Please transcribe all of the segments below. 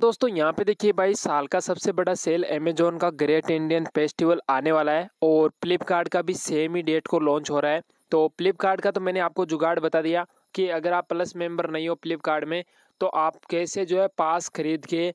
दोस्तों यहाँ पे देखिए भाई साल का सबसे बड़ा सेल अमेजोन का ग्रेट इंडियन फेस्टिवल आने वाला है और फ्लिपकार्ट का भी सेम ही डेट को लॉन्च हो रहा है तो फ्लिपकार्ट का तो मैंने आपको जुगाड़ बता दिया कि अगर आप प्लस मेंबर नहीं हो फ्लिपकार्ट में तो आप कैसे जो है पास खरीद के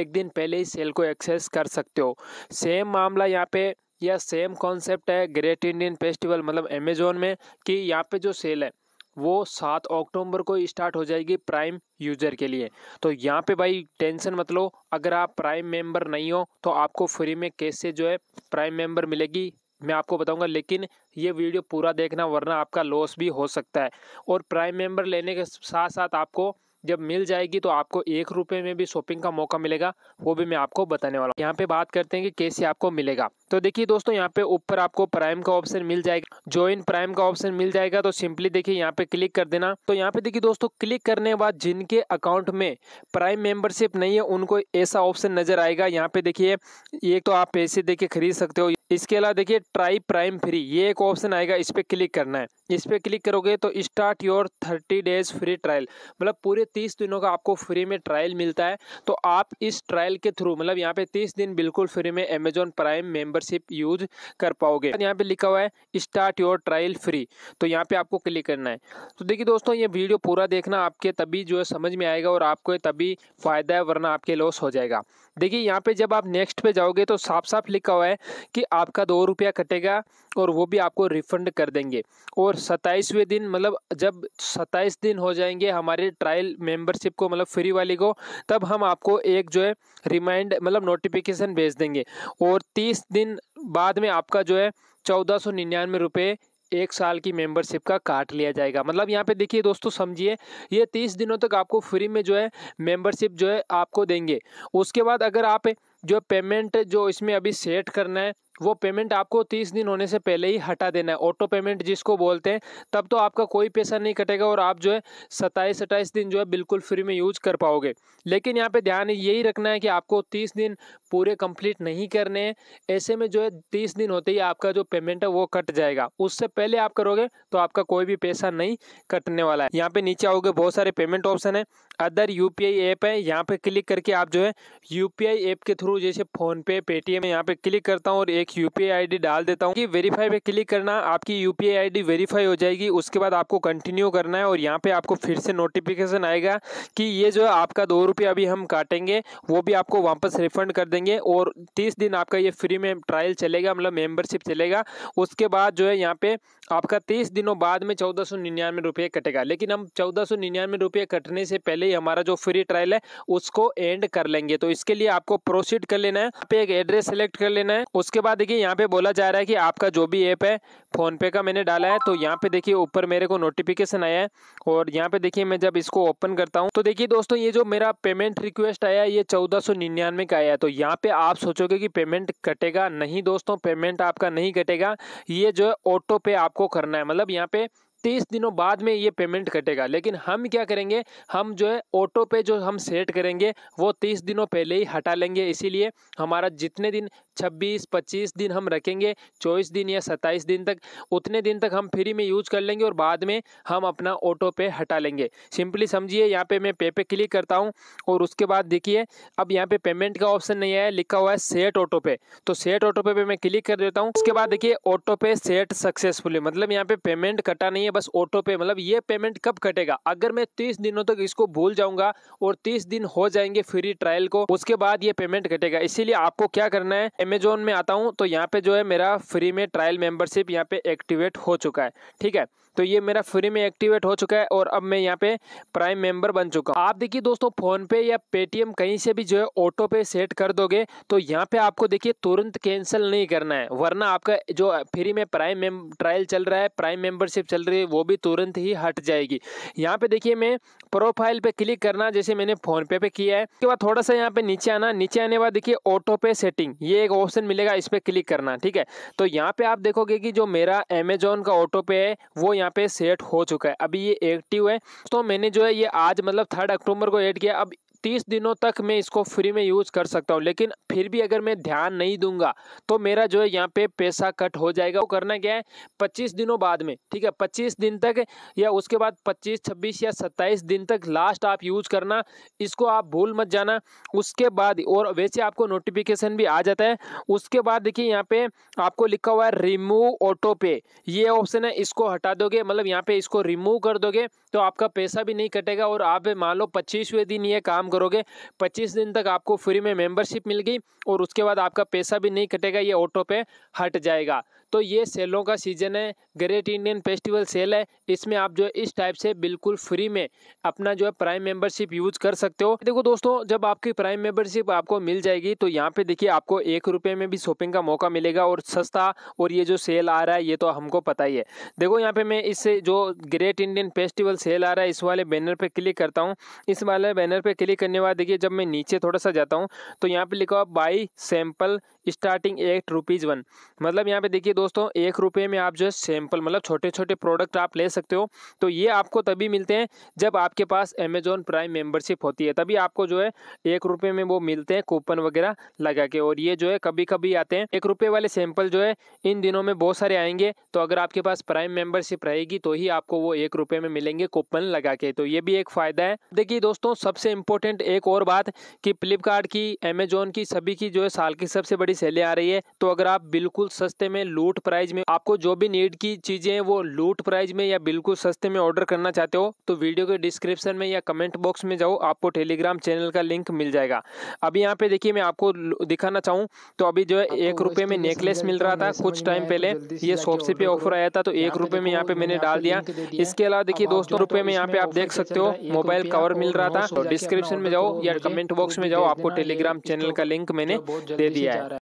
एक दिन पहले ही सेल को एक्सेस कर सकते हो सेम मामला यहाँ पे या सेम कॉन्सेप्ट है ग्रेट इंडियन फेस्टिवल मतलब अमेजोन में कि यहाँ पे जो सेल है वो सात अक्टूबर को स्टार्ट हो जाएगी प्राइम यूज़र के लिए तो यहाँ पे भाई टेंशन मत लो अगर आप प्राइम मेंबर नहीं हो तो आपको फ्री में कैसे जो है प्राइम मेंबर मिलेगी मैं आपको बताऊंगा लेकिन ये वीडियो पूरा देखना वरना आपका लॉस भी हो सकता है और प्राइम मेंबर लेने के साथ साथ आपको जब मिल जाएगी तो आपको एक रुपये में भी शॉपिंग का मौका मिलेगा वो भी मैं आपको बताने वाला हूँ यहाँ पे बात करते हैं कि कैसे आपको मिलेगा तो देखिए दोस्तों यहाँ पे ऊपर आपको प्राइम का ऑप्शन मिल जाएगा ज्वाइन प्राइम का ऑप्शन मिल जाएगा तो सिंपली देखिए यहाँ पे क्लिक कर देना तो यहाँ पे देखिए दोस्तों क्लिक करने के बाद जिनके अकाउंट में प्राइम मेंबरशिप नहीं है उनको ऐसा ऑप्शन नजर आएगा यहाँ पे देखिए एक तो आप पैसे देके खरीद सकते हो इसके अलावा देखिए ट्राई प्राइम फ्री ये एक ऑप्शन आएगा इस पर क्लिक करना है इस पर क्लिक करोगे तो start your thirty days free trial मतलब पूरे तीस दिनों का आपको फ्री में ट्रायल मिलता है तो आप इस ट्रायल के थ्रू मतलब यहाँ पे तीस दिन बिल्कुल फ्री में अमेजोन प्राइम मेंबरशिप यूज कर पाओगे यहाँ पे लिखा हुआ है स्टार्ट योर ट्रायल फ्री तो यहाँ पे आपको क्लिक करना है तो देखिए दोस्तों ये वीडियो पूरा देखना आपके तभी जो है समझ में आएगा और आपको तभी फ़ायदा है वरना आपके लॉस हो जाएगा देखिए यहाँ पे जब आप नेक्स्ट पे जाओगे तो साफ साफ लिखा हुआ है कि आपका दो रुपया कटेगा और वो भी आपको रिफंड कर देंगे और सत्ताईसवें दिन मतलब जब सत्ताईस दिन हो जाएंगे हमारे ट्रायल मेंबरशिप को मतलब फ्री वाली को तब हम आपको एक जो है रिमाइंड मतलब नोटिफिकेशन भेज देंगे और तीस दिन बाद में आपका जो है चौदह सौ निन्यानवे रुपये एक साल की मेंबरशिप का काट लिया जाएगा मतलब यहाँ पे देखिए दोस्तों समझिए ये तीस दिनों तक आपको फ्री में जो है मेंबरशिप जो है आपको देंगे उसके बाद अगर आप जो पेमेंट जो इसमें अभी सेट करना है वो पेमेंट आपको तीस दिन होने से पहले ही हटा देना है ऑटो पेमेंट जिसको बोलते हैं तब तो आपका कोई पैसा नहीं कटेगा और आप जो है सत्ताईस अट्ठाईस दिन जो है बिल्कुल फ्री में यूज कर पाओगे लेकिन यहाँ पे ध्यान यही रखना है कि आपको तीस दिन पूरे कंप्लीट नहीं करने हैं ऐसे में जो है तीस दिन होते ही आपका जो पेमेंट है वो कट जाएगा उससे पहले आप करोगे तो आपका कोई भी पैसा नहीं कटने वाला है यहाँ पे नीचे आओगे बहुत सारे पेमेंट ऑप्शन है अदर यू ऐप है यहाँ पे क्लिक करके आप जो है यू ऐप के थ्रू जैसे फोनपे पेटीएम यहाँ पे क्लिक करता हूँ और एक एक यूपीआई आईडी डाल देता हूँ कि वेरीफाई पे क्लिक करना आपकी यूपीआई आईडी वेरीफाई हो जाएगी उसके बाद आपको कंटिन्यू करना है और यहाँ पे आपको फिर से नोटिफिकेशन आएगा कि ये जो आपका दो रुपये अभी हम काटेंगे वो भी आपको वापस रिफंड कर देंगे और तीस दिन आपका ये फ्री में ट्रायल चलेगा मतलब मेम्बरशिप चलेगा उसके बाद जो है यहाँ पे आपका तीस दिनों बाद में चौदह सौ निन्यानवे रुपये कटेगा लेकिन हम चौदह सौ निन्यानवे रुपये कटने से पहले ही हमारा जो फ्री ट्रायल है उसको एंड कर लेंगे तो इसके लिए आपको प्रोसीड कर लेना है पे एक एड्रेस सेलेक्ट कर लेना है उसके बाद देखिए यहाँ पे बोला जा रहा है कि आपका जो भी ऐप है फ़ोनपे का मैंने डाला है तो यहाँ पे देखिए ऊपर मेरे को नोटिफिकेशन आया है और यहाँ पे देखिए मैं जब इसको ओपन करता हूँ तो देखिए दोस्तों ये जो मेरा पेमेंट रिक्वेस्ट आया है ये चौदह सौ निन्यानवे का आया है तो यहाँ पे आप सोचोगे कि पेमेंट कटेगा नहीं दोस्तों पेमेंट आपका नहीं कटेगा ये जो है ऑटो पे आपको करना है मतलब यहाँ पे तीस दिनों बाद में ये पेमेंट कटेगा लेकिन हम क्या करेंगे हम जो है ऑटो पे जो हम सेट करेंगे वो तीस दिनों पहले ही हटा लेंगे इसीलिए हमारा जितने दिन छब्बीस पच्चीस दिन हम रखेंगे चौबीस दिन या सत्ताईस दिन तक उतने दिन तक हम फ्री में यूज कर लेंगे और बाद में हम अपना ऑटो पे हटा लेंगे सिंपली समझिए यहाँ पर मैं पे पे क्लिक करता हूँ और उसके बाद देखिए अब यहाँ पे पेमेंट का ऑप्शन नहीं आया लिखा हुआ है सेट ऑटो पे तो सेट ऑटो पे, पर मैं क्लिक कर देता हूँ उसके बाद देखिए ऑटो पे सेट सक्सेसफुली मतलब यहाँ पर पेमेंट कटा नहीं है है बस ऑटो पे मतलब ये पेमेंट कब कटेगा अगर मैं तीस दिनों तक तो इसको भूल जाऊंगा और तीस दिन हो जाएंगे फ्री ट्रायल को उसके बाद ये पेमेंट कटेगा इसीलिए आपको क्या करना है अमेजोन में आता हूँ तो यहाँ पे जो है मेरा फ्री में ट्रायल मेंबरशिप यहाँ पे एक्टिवेट हो चुका है ठीक है तो ये मेरा फ्री में एक्टिवेट हो चुका है और अब मैं यहाँ पे प्राइम मेंबर बन चुका हूँ आप देखिए दोस्तों फ़ोनपे या पेटीएम कहीं से भी जो है ऑटो पे सेट कर दोगे तो यहाँ पे आपको देखिए तुरंत कैंसिल नहीं करना है वरना आपका जो फ्री में प्राइम में ट्रायल चल रहा है प्राइम मेम्बरशिप चल रही है वो भी तुरंत ही हट जाएगी यहाँ पे देखिए मैं प्रोफाइल पे क्लिक करना जैसे मैंने फ़ोनपे पे किया है उसके बाद थोड़ा सा यहाँ पे नीचे आना नीचे आने बाद देखिए ऑटो पे सेटिंग ये एक ऑप्शन मिलेगा इस पर क्लिक करना ठीक है तो यहाँ पे आप देखोगे की जो मेरा अमेजोन का ऑटो पे है वो यहाँ यहाँ पे सेट हो चुका है अभी ये एक्टिव है तो मैंने जो है ये आज मतलब थर्ड अक्टूबर को ऐड किया अब तीस दिनों तक मैं इसको फ्री में यूज़ कर सकता हूँ लेकिन फिर भी अगर मैं ध्यान नहीं दूंगा तो मेरा जो है यहाँ पे पैसा कट हो जाएगा वो करना क्या है पच्चीस दिनों बाद में ठीक है पच्चीस दिन तक या उसके बाद पच्चीस छब्बीस या सत्ताईस दिन तक लास्ट आप यूज़ करना इसको आप भूल मत जाना उसके बाद और वैसे आपको नोटिफिकेशन भी आ जाता है उसके बाद देखिए यहाँ पे आपको लिखा हुआ है रिमूव ऑटो पे ये ऑप्शन है इसको हटा दोगे मतलब यहाँ पे इसको रिमूव कर दोगे तो आपका पैसा भी नहीं कटेगा और आप मान लो पच्चीसवें दिन ये काम करोगे पच्चीस दिन तक आपको फ्री में मेंबरशिप मिल गई और उसके बाद आपका पैसा भी नहीं कटेगा ये ऑटो पे हट जाएगा तो ये सेलों का सीज़न है ग्रेट इंडियन फेस्टिवल सेल है इसमें आप जो है इस टाइप से बिल्कुल फ्री में अपना जो है प्राइम मेंबरशिप यूज कर सकते हो देखो दोस्तों जब आपकी प्राइम मेंबरशिप आपको मिल जाएगी तो यहाँ पे देखिए आपको एक रुपये में भी शॉपिंग का मौका मिलेगा और सस्ता और ये जो सेल आ रहा है ये तो हमको पता ही है देखो यहाँ पर मैं इससे जो ग्रेट इंडियन फेस्टिवल सेल आ रहा है इस वाले बैनर पर क्लिक करता हूँ इस वाले बैनर पर क्लिक करने के बाद देखिए जब मैं नीचे थोड़ा सा जाता हूँ तो यहाँ पे लिखा हुआ buy sample starting at rupees one मतलब यहाँ पे देखिए दोस्तों एक रुपये में आप जो है सैंपल मतलब छोटे छोटे प्रोडक्ट आप ले सकते हो तो ये आपको तभी मिलते हैं जब आपके पास अमेजोन प्राइम मेम्बरशिप होती है तभी आपको जो है एक रुपये में वो मिलते हैं कूपन वगैरह लगा के और ये जो है कभी कभी आते हैं एक रुपये वाले सैंपल जो है इन दिनों में बहुत सारे आएंगे तो अगर आपके पास प्राइम मेम्बरशिप रहेगी तो ही आपको वो एक रुपये में मिलेंगे कूपन लगा के तो ये भी एक फ़ायदा है देखिए दोस्तों सबसे इम्पोर्टेंट इम्पोर्टेंट एक और बात कि फ्लिपकार्ट की अमेजोन की सभी की जो है साल की सबसे बड़ी सेलें आ रही है तो अगर आप बिल्कुल सस्ते में लूट प्राइज में आपको जो भी नीड की चीज़ें हैं वो लूट प्राइज में या बिल्कुल सस्ते में ऑर्डर करना चाहते हो तो वीडियो के डिस्क्रिप्शन में या कमेंट बॉक्स में जाओ आपको टेलीग्राम चैनल का लिंक मिल जाएगा अभी यहाँ पे देखिए मैं आपको दिखाना चाहूँ तो अभी जो है एक रुपये में नेकलेस मिल रहा तो था कुछ टाइम तो पहले ये शॉपसी पे ऑफर आया था तो एक रुपये में यहाँ पे मैंने डाल दिया इसके अलावा देखिए दोस्तों रुपये तो में यहाँ पे आप देख सकते हो मोबाइल कवर मिल रहा था डिस्क्रिप्शन में जाओ या कमेंट बॉक्स में जाओ आपको टेलीग्राम चैनल का लिंक मैंने दे दिया है